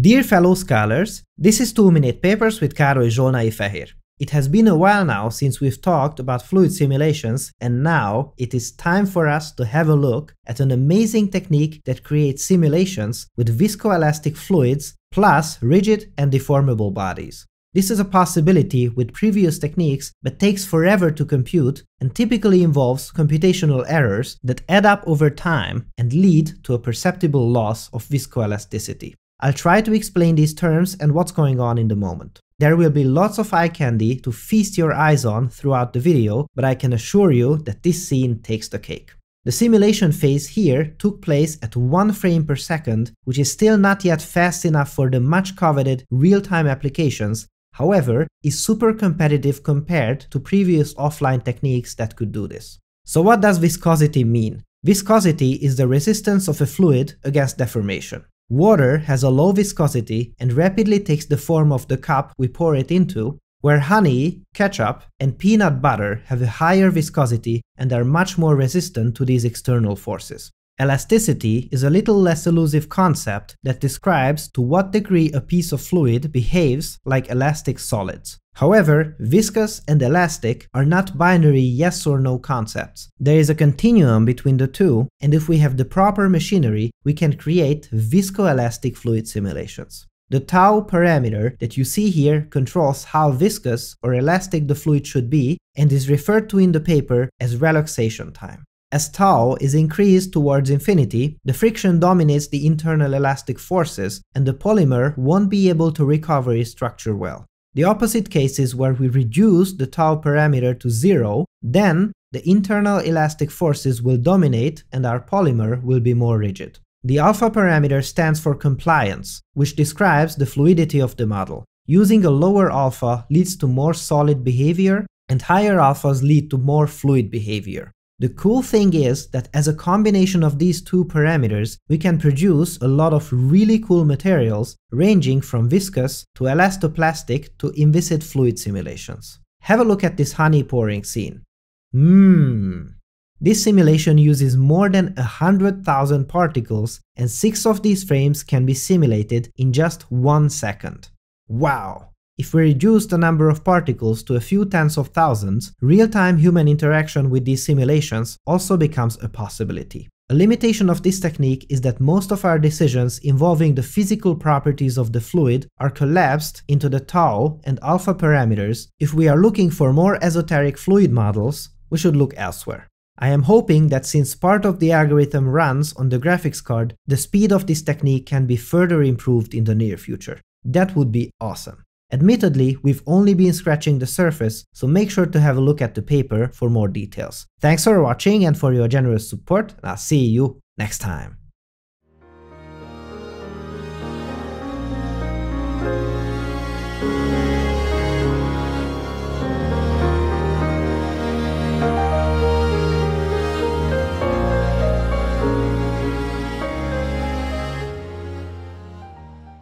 Dear fellow scholars, this is 2 Minute Papers with Károly Zsolnai Fehér. It has been a while now since we've talked about fluid simulations and now it is time for us to have a look at an amazing technique that creates simulations with viscoelastic fluids plus rigid and deformable bodies. This is a possibility with previous techniques but takes forever to compute and typically involves computational errors that add up over time and lead to a perceptible loss of viscoelasticity. I'll try to explain these terms and what's going on in the moment. There will be lots of eye candy to feast your eyes on throughout the video, but I can assure you that this scene takes the cake. The simulation phase here took place at 1 frame per second, which is still not yet fast enough for the much coveted real-time applications, however, is super competitive compared to previous offline techniques that could do this. So what does viscosity mean? Viscosity is the resistance of a fluid against deformation. Water has a low viscosity and rapidly takes the form of the cup we pour it into, where honey, ketchup, and peanut butter have a higher viscosity and are much more resistant to these external forces. Elasticity is a little less elusive concept that describes to what degree a piece of fluid behaves like elastic solids. However, viscous and elastic are not binary yes or no concepts. There is a continuum between the two, and if we have the proper machinery, we can create viscoelastic fluid simulations. The tau parameter that you see here controls how viscous or elastic the fluid should be and is referred to in the paper as relaxation time. As tau is increased towards infinity, the friction dominates the internal elastic forces and the polymer won't be able to recover its structure well. The opposite case is where we reduce the tau parameter to zero, then the internal elastic forces will dominate and our polymer will be more rigid. The alpha parameter stands for compliance, which describes the fluidity of the model. Using a lower alpha leads to more solid behavior, and higher alphas lead to more fluid behavior. The cool thing is that as a combination of these two parameters, we can produce a lot of really cool materials ranging from viscous to elastoplastic to inviscid fluid simulations. Have a look at this honey pouring scene. Mmm. This simulation uses more than 100,000 particles and 6 of these frames can be simulated in just 1 second. Wow! If we reduce the number of particles to a few tens of thousands, real-time human interaction with these simulations also becomes a possibility. A limitation of this technique is that most of our decisions involving the physical properties of the fluid are collapsed into the tau and alpha parameters. If we are looking for more esoteric fluid models, we should look elsewhere. I am hoping that since part of the algorithm runs on the graphics card, the speed of this technique can be further improved in the near future. That would be awesome. Admittedly, we've only been scratching the surface, so make sure to have a look at the paper for more details. Thanks for watching and for your generous support, and I'll see you next time.